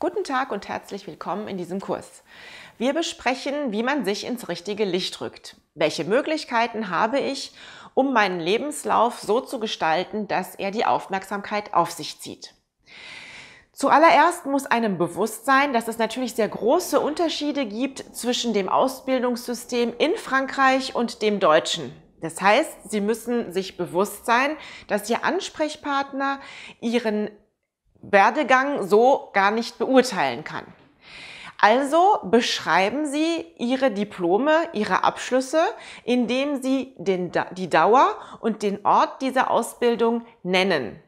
Guten Tag und herzlich willkommen in diesem Kurs. Wir besprechen, wie man sich ins richtige Licht rückt. Welche Möglichkeiten habe ich, um meinen Lebenslauf so zu gestalten, dass er die Aufmerksamkeit auf sich zieht? Zuallererst muss einem bewusst sein, dass es natürlich sehr große Unterschiede gibt zwischen dem Ausbildungssystem in Frankreich und dem deutschen. Das heißt, Sie müssen sich bewusst sein, dass Ihr Ansprechpartner Ihren Werdegang so gar nicht beurteilen kann. Also beschreiben Sie Ihre Diplome, Ihre Abschlüsse, indem Sie den, die Dauer und den Ort dieser Ausbildung nennen.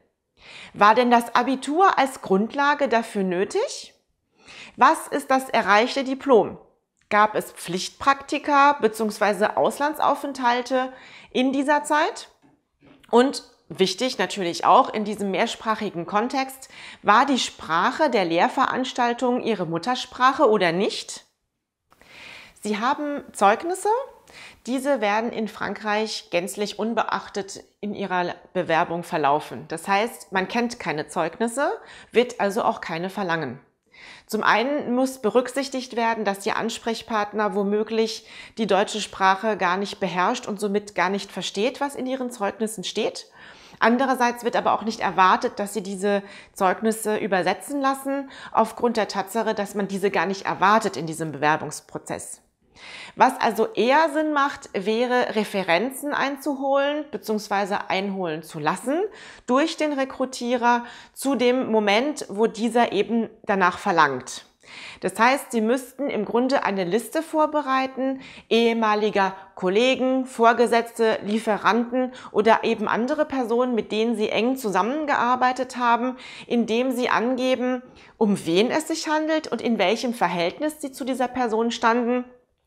War denn das Abitur als Grundlage dafür nötig? Was ist das erreichte Diplom? Gab es Pflichtpraktika bzw. Auslandsaufenthalte in dieser Zeit? Und wichtig natürlich auch in diesem mehrsprachigen Kontext, war die Sprache der Lehrveranstaltung Ihre Muttersprache oder nicht? Sie haben Zeugnisse. Diese werden in Frankreich gänzlich unbeachtet in ihrer Bewerbung verlaufen. Das heißt, man kennt keine Zeugnisse, wird also auch keine verlangen. Zum einen muss berücksichtigt werden, dass Ihr Ansprechpartner womöglich die deutsche Sprache gar nicht beherrscht und somit gar nicht versteht, was in Ihren Zeugnissen steht. Andererseits wird aber auch nicht erwartet, dass sie diese Zeugnisse übersetzen lassen, aufgrund der Tatsache, dass man diese gar nicht erwartet in diesem Bewerbungsprozess. Was also eher Sinn macht, wäre Referenzen einzuholen bzw. einholen zu lassen durch den Rekrutierer zu dem Moment, wo dieser eben danach verlangt. Das heißt, Sie müssten im Grunde eine Liste vorbereiten ehemaliger Kollegen, Vorgesetzte, Lieferanten oder eben andere Personen, mit denen Sie eng zusammengearbeitet haben, indem Sie angeben, um wen es sich handelt und in welchem Verhältnis Sie zu dieser Person standen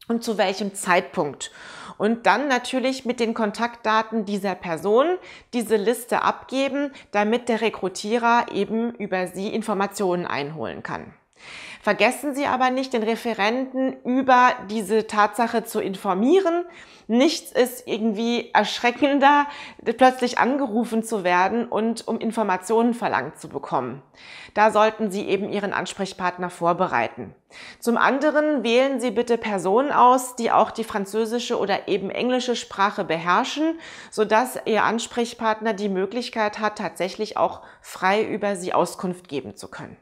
und zu welchem Zeitpunkt. Und dann natürlich mit den Kontaktdaten dieser Person diese Liste abgeben, damit der Rekrutierer eben über Sie Informationen einholen kann. Vergessen Sie aber nicht, den Referenten über diese Tatsache zu informieren. Nichts ist irgendwie erschreckender, plötzlich angerufen zu werden und um Informationen verlangt zu bekommen. Da sollten Sie eben Ihren Ansprechpartner vorbereiten. Zum anderen wählen Sie bitte Personen aus, die auch die französische oder eben englische Sprache beherrschen, sodass Ihr Ansprechpartner die Möglichkeit hat, tatsächlich auch frei über Sie Auskunft geben zu können.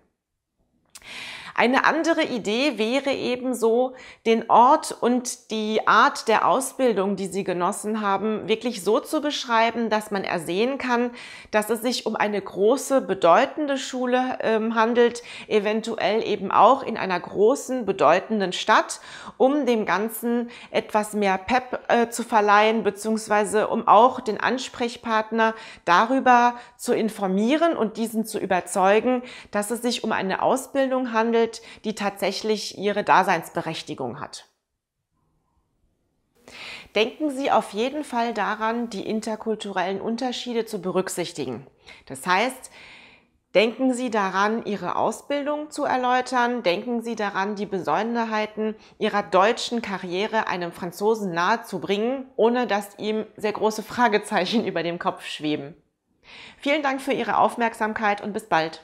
Eine andere Idee wäre eben so, den Ort und die Art der Ausbildung, die Sie genossen haben, wirklich so zu beschreiben, dass man ersehen kann, dass es sich um eine große, bedeutende Schule ähm, handelt, eventuell eben auch in einer großen, bedeutenden Stadt, um dem Ganzen etwas mehr Pep äh, zu verleihen, beziehungsweise um auch den Ansprechpartner darüber zu informieren und diesen zu überzeugen, dass es sich um eine Ausbildung handelt, findet, die tatsächlich ihre Daseinsberechtigung hat. Denken Sie auf jeden Fall daran, die interkulturellen Unterschiede zu berücksichtigen. Das heißt, denken Sie daran, Ihre Ausbildung zu erläutern, denken Sie daran, die Besonderheiten Ihrer deutschen Karriere einem Franzosen nahezubringen, ohne dass ihm sehr große Fragezeichen über dem Kopf schweben. Vielen Dank für Ihre Aufmerksamkeit und bis bald.